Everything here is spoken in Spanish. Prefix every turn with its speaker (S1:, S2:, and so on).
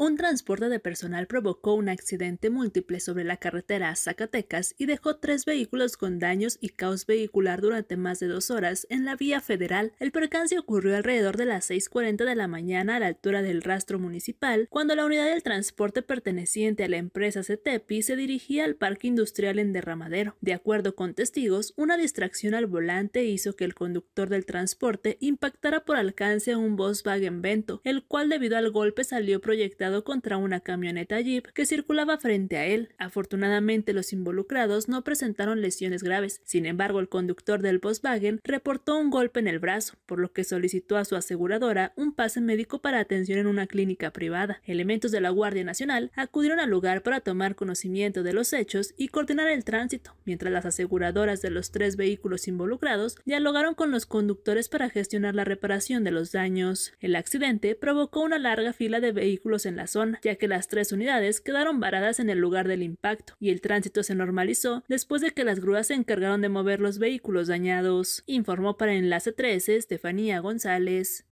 S1: Un transporte de personal provocó un accidente múltiple sobre la carretera a Zacatecas y dejó tres vehículos con daños y caos vehicular durante más de dos horas en la vía federal. El percance ocurrió alrededor de las 6.40 de la mañana a la altura del rastro municipal, cuando la unidad del transporte perteneciente a la empresa CETEPI se dirigía al parque industrial en Derramadero. De acuerdo con testigos, una distracción al volante hizo que el conductor del transporte impactara por alcance a un Volkswagen Vento, el cual debido al golpe salió proyectado contra una camioneta Jeep que circulaba frente a él. Afortunadamente los involucrados no presentaron lesiones graves. Sin embargo, el conductor del Volkswagen reportó un golpe en el brazo, por lo que solicitó a su aseguradora un pase médico para atención en una clínica privada. Elementos de la Guardia Nacional acudieron al lugar para tomar conocimiento de los hechos y coordinar el tránsito, mientras las aseguradoras de los tres vehículos involucrados dialogaron con los conductores para gestionar la reparación de los daños. El accidente provocó una larga fila de vehículos en la zona, ya que las tres unidades quedaron varadas en el lugar del impacto y el tránsito se normalizó después de que las grúas se encargaron de mover los vehículos dañados, informó para Enlace 13 Estefanía González.